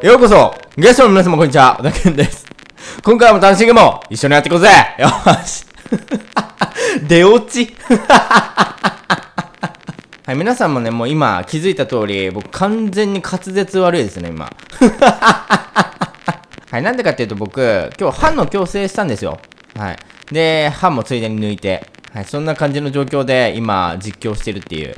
ようこそゲストの皆様こんにちは、た田んです。今回も楽しげも一緒にやっていこうぜよし 出落ち はい、皆さんもね、もう今気づいた通り、僕完全に滑舌悪いですね、今。はい、なんでかっていうと僕、今日歯の矯正したんですよ。はい。で、歯もついでに抜いて。はい、そんな感じの状況で今実況してるっていう。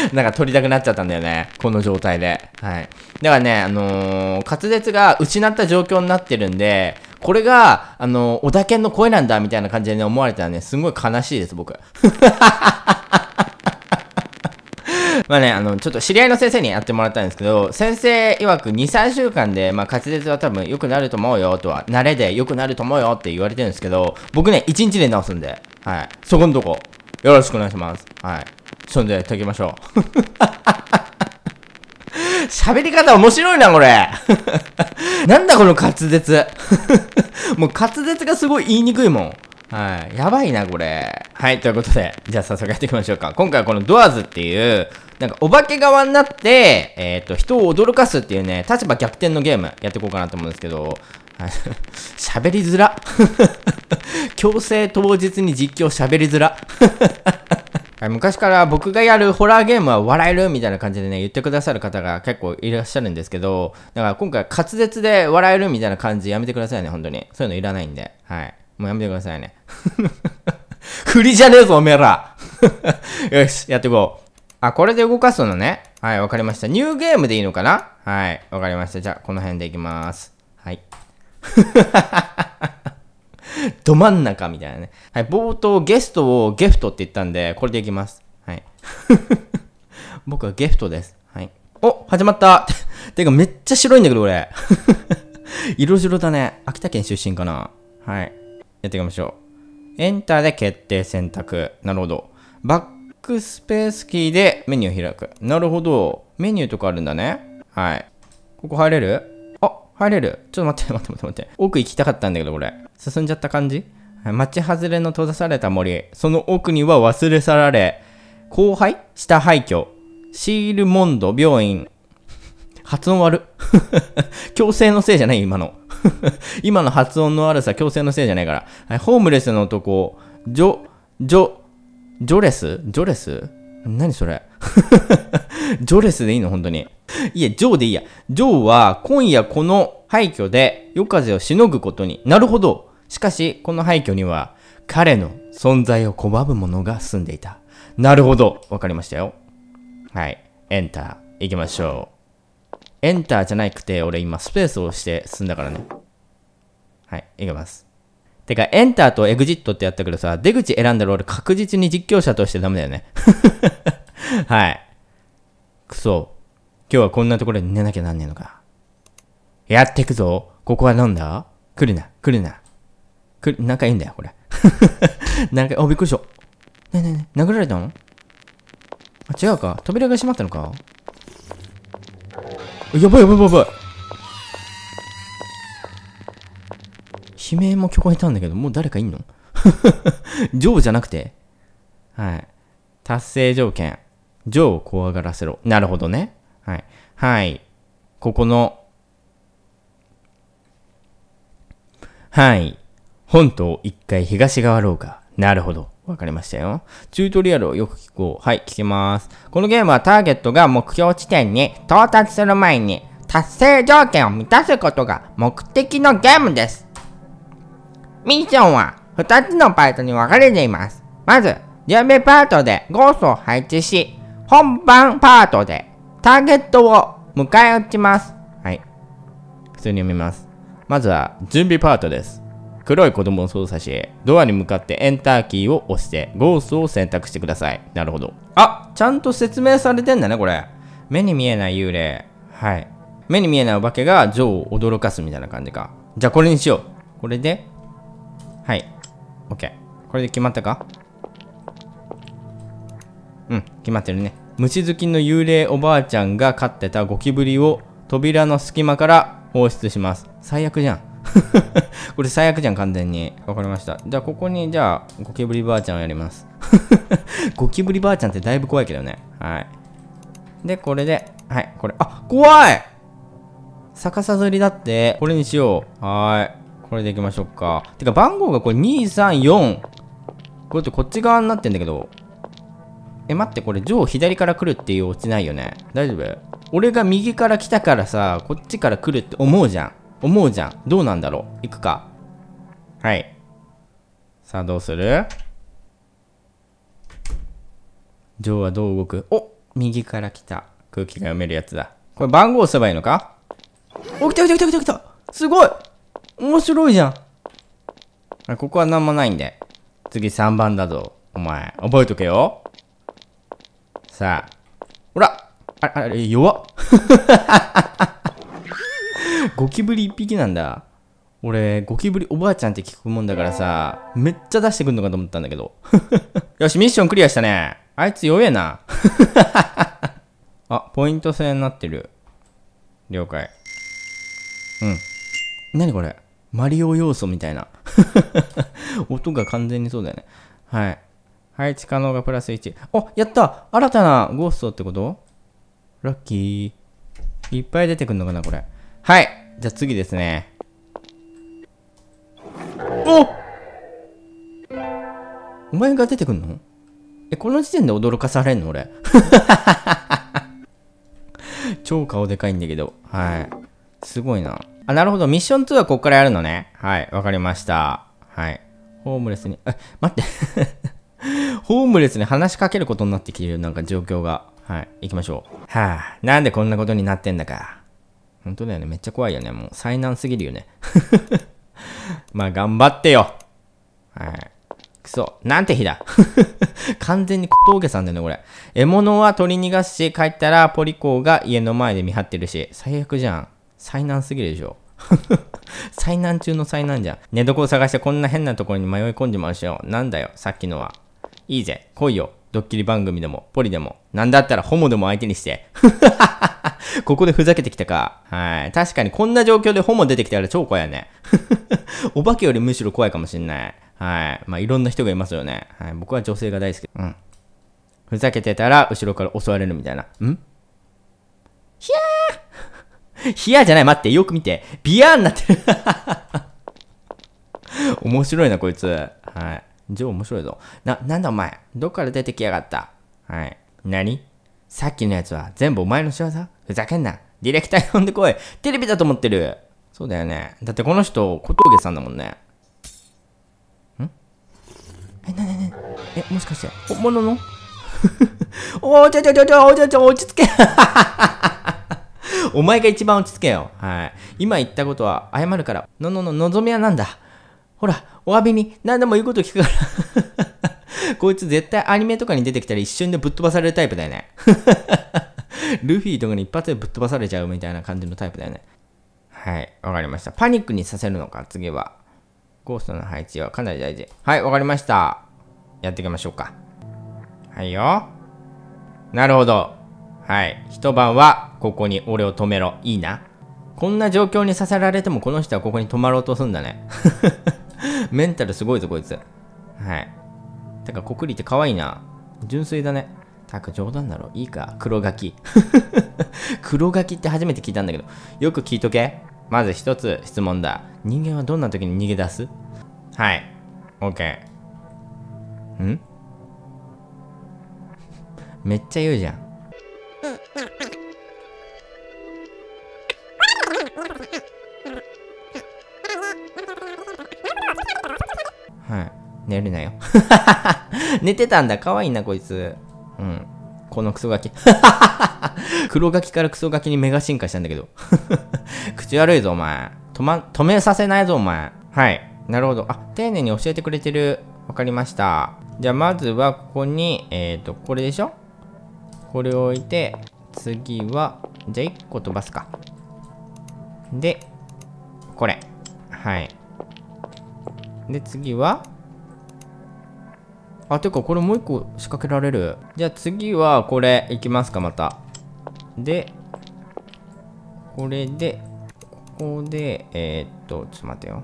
なんか撮りたくなっちゃったんだよね。この状態で。はい。だからね、あのー、滑舌が失った状況になってるんで、これが、あのー、小田犬の声なんだ、みたいな感じでね、思われたらね、すごい悲しいです、僕。まあね、あの、ちょっと知り合いの先生にやってもらったんですけど、先生曰く2、3週間で、まあ、滑舌は多分良くなると思うよとは、慣れで良くなると思うよって言われてるんですけど、僕ね、1日で治すんで、はい。そこんとこ、よろしくお願いします。はい。そんで、ゃやってきましょう。喋り方面白いな、これ。なんだこの滑舌。もう滑舌がすごい言いにくいもん。はい。やばいな、これ。はい。ということで、じゃあ早速やっていきましょうか。今回はこのドアーズっていう、なんかお化け側になって、えっ、ー、と、人を驚かすっていうね、立場逆転のゲームやっていこうかなと思うんですけど、喋りづら。強制当日に実況喋りづら。昔から僕がやるホラーゲームは笑えるみたいな感じでね、言ってくださる方が結構いらっしゃるんですけど、だから今回滑舌で笑えるみたいな感じやめてくださいね、本当に。そういうのいらないんで。はい。もうやめてくださいね。ふりじゃねえぞ、おめえら よし、やっていこう。あ、これで動かすのね。はい、わかりました。ニューゲームでいいのかなはい、わかりました。じゃあ、この辺でいきます。はい。ど真ん中みたいなね。はい、冒頭ゲストをゲフトって言ったんで、これでいきます。はい。僕はゲフトです。はい。お始まった てかめっちゃ白いんだけど、俺。色白だね。秋田県出身かな。はい。やっていきましょう。エンターで決定選択。なるほど。バックスペースキーでメニューを開く。なるほど。メニューとかあるんだね。はい。ここ入れるあ、入れる。ちょっと待って、待って、待って、待って。奥行きたかったんだけど、これ。進んじゃった感じ町外れの閉ざされた森その奥には忘れ去られ、後輩下廃墟。シールモンド病院。発音悪。強制のせいじゃない今の。今の発音の悪さ、強制のせいじゃないから。ホームレスの男、ジョ、ジョ、ジョレスジョレス何それ ジョレスでいいの本当に。いや、ジョーでいいや。ジョーは今夜この廃墟で夜風をしのぐことに。なるほど。しかし、この廃墟には彼の存在を拒む者が住んでいた。なるほど。わかりましたよ。はい。エンター。行きましょう。エンターじゃなくて、俺今スペースを押して進んだからね。はい。行きます。てか、エンターとエグジットってやったけどさ、出口選んだら俺確実に実況者としてダメだよね。はい。くそ。今日はこんなところに寝なきゃなんねえのか。やってくぞ。ここはなんだ来るな、来るな。くなんかいいんだよ、これ。なんか、お、びっくりした。ねえねえねえ、殴られたのあ、違うか。扉が閉まったのかやばいやばいやばい。悲鳴も聞こえたんだけど、もう誰かいんのジョーじゃなくてはい。達成条件。ジョーを怖がらせろ。なるほどね。はい。はい。ここの。はい。本島1回東側廊下。なるほど。わかりましたよ。チュートリアルをよく聞こう。はい、聞きます。このゲームはターゲットが目標地点に到達する前に達成条件を満たすことが目的のゲームです。ミッションは2つのパートに分かれています。まず、準備パートでゴースを配置し、本番パートでターゲットを迎え撃ちます。はい。普通に読みます。まずは、準備パートです。黒い子供を操作し、ドアに向かってエンターキーを押して、ゴーストを選択してください。なるほど。あ、ちゃんと説明されてんだね、これ。目に見えない幽霊。はい。目に見えないお化けがジョーを驚かすみたいな感じか。じゃあこれにしよう。これで、はい。OK。これで決まったかうん、決まってるね。虫好きの幽霊おばあちゃんが飼ってたゴキブリを扉の隙間から放出します。最悪じゃん。これ最悪じゃん、完全に。わかりました。じゃあ、ここに、じゃあ、ゴキブリばあちゃんをやります。ゴキブリばあちゃんってだいぶ怖いけどね。はい。で、これで、はい、これ。あ、怖い逆さずりだって、これにしよう。はい。これでいきましょうか。てか、番号がこれ234。これってこっち側になってんだけど。え、待って、これ、ジョー左から来るっていうオチないよね。大丈夫俺が右から来たからさ、こっちから来るって思うじゃん。思うじゃん。どうなんだろう行くか。はい。さあ、どうするジョーはどう動くお右から来た。空気が読めるやつだ。これ番号押せばいいのかお、来た来た来た来た来たすごい面白いじゃんここは何もないんで。次3番だぞ。お前、覚えとけよ。さあ。ほらあれ、あれ、弱っ ゴキブリ1匹なんだ。俺、ゴキブリおばあちゃんって聞くもんだからさ、めっちゃ出してくんのかと思ったんだけど。よし、ミッションクリアしたね。あいつ弱えな。あ、ポイント制になってる。了解。うん。なにこれマリオ要素みたいな。音が完全にそうだよね。はい。配置可能がプラス1。お、やった新たなゴーストってことラッキー。いっぱい出てくんのかな、これ。はい。じゃあ次ですね。おお前が出てくんのえ、この時点で驚かされんの俺。超顔でかいんだけど。はい。すごいな。あ、なるほど。ミッション2はこっからやるのね。はい。わかりました。はい。ホームレスに、え、待って ホームレスに話しかけることになってきてる、なんか状況が。はい。行きましょう。はぁ、あ、なんでこんなことになってんだか。本当だよね。めっちゃ怖いよね。もう災難すぎるよね。まあ頑張ってよ。はい。くそ。なんて日だ。完全に小峠さんだよね、これ。獲物は取り逃がし、帰ったらポリコーが家の前で見張ってるし、最悪じゃん。災難すぎるでしょ。災難中の災難じゃん。寝床を探してこんな変なところに迷い込んでましょう。なんだよ、さっきのは。いいぜ、来いよ。ドッキリ番組でも、ポリでも、なんだったらホモでも相手にして。ここでふざけてきたか。はい。確かにこんな状況で本も出てきたら超怖いよね。お化けよりむしろ怖いかもしんない。はい。まあ、いろんな人がいますよね。はい。僕は女性が大好き。うん。ふざけてたら、後ろから襲われるみたいな。んひゃーひ ーじゃない、待って、よく見て。ビヤーになってる 面白いな、こいつ。はい。ジョー面白いぞ。な、なんだお前。どっから出てきやがった。はい。何さっきのやつは全部お前の仕業ふざけんな。ディレクター呼んでこい。テレビだと思ってる。そうだよね。だってこの人、小峠さんだもんね。んえ、なになにえ、もしかして、本物の おーちょちょちょちょ、おちょちょ、落ち着け お前が一番落ち着けよ。はい。今言ったことは謝るから。ののの、望みはなんだほら、お詫びに何でも言うこと聞くから こいつ絶対アニメとかに出てきたら一瞬でぶっ飛ばされるタイプだよねルフィとかに一発でぶっ飛ばされちゃうみたいな感じのタイプだよね。はい、わかりました。パニックにさせるのか、次は。ゴーストの配置はかなり大事。はい、わかりました。やっていきましょうか。はいよ。なるほど。はい。一晩は、ここに俺を止めろ。いいな。こんな状況にさせられても、この人はここに泊まろうとすんだね。メンタルすごいぞ、こいつ。はい。てか、コクリって可愛いな。純粋だね。たく冗談だろ。いいか。黒書き。黒書きって初めて聞いたんだけど、よく聞いとけ。まず一つ質問だ。人間はどんな時に逃げ出すはい。OK。んめっちゃ言うじゃん。はい。寝るなよ。寝てたんだ。かわいいな、こいつ。うん。このクソガキ。黒ガキからクソガキにメガ進化したんだけど。口悪いぞ、お前。止ま、止めさせないぞ、お前。はい。なるほど。あ、丁寧に教えてくれてる。わかりました。じゃあ、まずはここに、えっ、ー、と、これでしょこれを置いて、次は、じゃあ1個飛ばすか。で、これ。はい。で、次は、あ、てかこれもう一個仕掛けられる。じゃあ次はこれいきますか、また。で、これで、ここで、えー、っと、ちょっと待ってよ。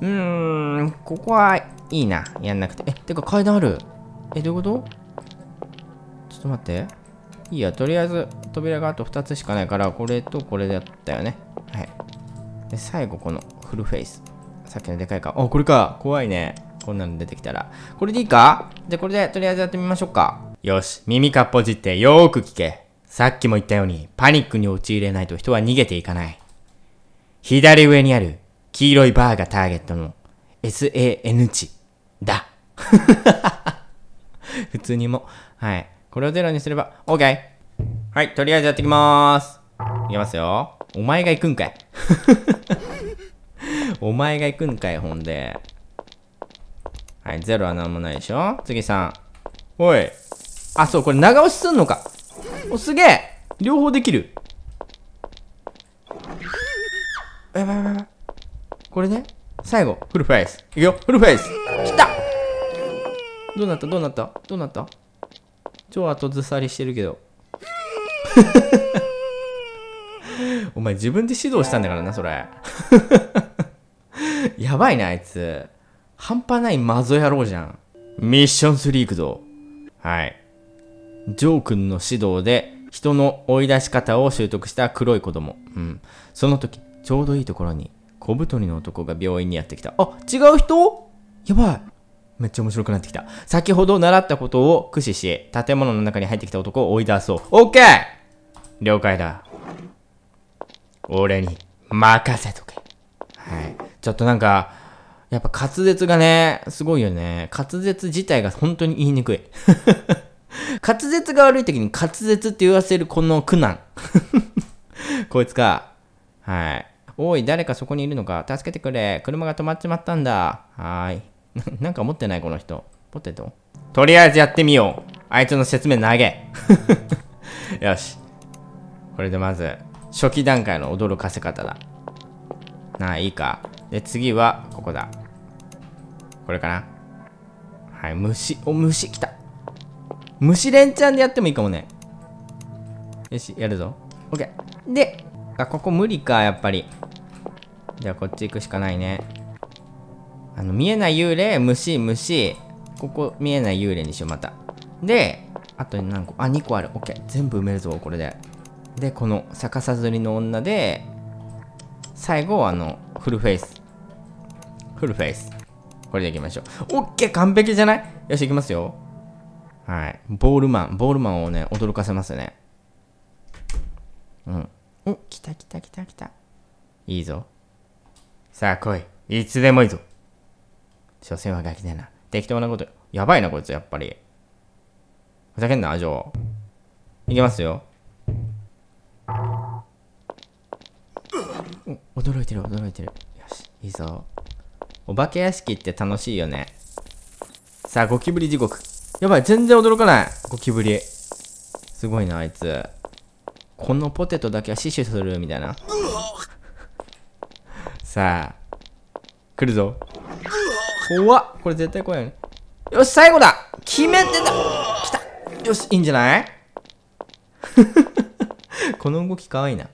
うーん、ここはいいな。やんなくて。え、てか階段ある。え、どういうことちょっと待って。いいや、とりあえず扉があと2つしかないから、これとこれだったよね。はい。で、最後このフルフェイス。さっきのでかいか。あ、これか。怖いね。こんなの出てきたら。これでいいかじゃあこれでとりあえずやってみましょうか。よし、耳かっぽじってよーく聞け。さっきも言ったように、パニックに陥れないと人は逃げていかない。左上にある黄色いバーがターゲットの SAN 値だ。普通にも。はい。これをゼロにすれば、OK! はい、とりあえずやってきまーす。いきますよ。お前が行くんかい。お前が行くんかい、ほんで。はい、ゼロは何もないでしょ次さん。おい。あ、そう、これ長押しすんのか。お、すげえ両方できる。やばいやばいやばい。これね、最後、フルフェイス。いくよ、フルフェイス来たどうなったどうなったどうなった超後ずさりしてるけど。お前自分で指導したんだからな、それ。やばいな、あいつ。半端ない謎野郎じゃん。ミッション3行くぞ。はい。ジョー君の指導で人の追い出し方を習得した黒い子供。うん。その時、ちょうどいいところに小太りの男が病院にやってきた。あ、違う人やばい。めっちゃ面白くなってきた。先ほど習ったことを駆使し、建物の中に入ってきた男を追い出そう。オッケー了解だ。俺に任せとけ。はい。ちょっとなんか、やっぱ滑舌がね、すごいよね。滑舌自体が本当に言いにくい。滑舌が悪い時に滑舌って言わせるこの苦難。こいつか。はい。おい、誰かそこにいるのか。助けてくれ。車が止まっちまったんだ。はーい。なんか持ってないこの人。ポテトとりあえずやってみよう。あいつの説明投げ。よし。これでまず、初期段階の驚かせ方だ。なあ、いいか。で、次は、ここだ。これかなはい、虫。お、虫来た。虫連チャンでやってもいいかもね。よし、やるぞ。オッケー。で、あ、ここ無理か、やっぱり。じゃあ、こっち行くしかないね。あの、見えない幽霊、虫、虫。ここ見えない幽霊にしよう、また。で、あと何個あ、2個ある。オッケー。全部埋めるぞ、これで。で、この逆さずりの女で、最後、あの、フルフェイス。フルフェイス。これでいきましょう。オッケー完璧じゃないよし、いきますよ。はい。ボールマン。ボールマンをね、驚かせますね。うん。お、来た来た来た来た。いいぞ。さあ来い。いつでもいいぞ。所詮はガキだな。適当なこと。やばいな、こいつ、やっぱり。ふざけんな、アジョー。いきますよ。お驚いてる、驚いてる。よし、いいぞ。お化け屋敷って楽しいよね。さあ、ゴキブリ地獄。やばい、全然驚かない。ゴキブリ。すごいな、あいつ。このポテトだけは死守する、みたいな。さあ、来るぞ。怖っ。これ絶対怖いよね。よし、最後だ決めてた来たよし、いいんじゃない この動きかわいいな。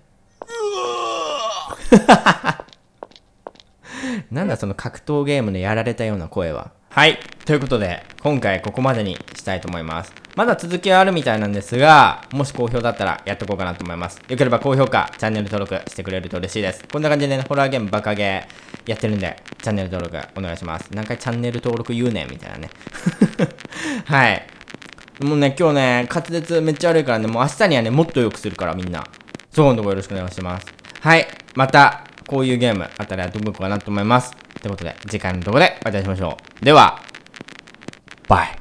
なんだその格闘ゲームのやられたような声は。はい。ということで、今回ここまでにしたいと思います。まだ続きはあるみたいなんですが、もし好評だったらやっとこうかなと思います。よければ高評価、チャンネル登録してくれると嬉しいです。こんな感じでね、ホラーゲームバカゲーやってるんで、チャンネル登録お願いします。何回チャンネル登録言うねみたいなね。はい。もうね、今日ね、滑舌めっちゃ悪いからね、もう明日にはね、もっと良くするからみんな。そこのとこよろしくお願いします。はい。また、こういうゲームあたりはってこかなと思います。ということで、次回の動画でお会いいたしましょう。では、バイ。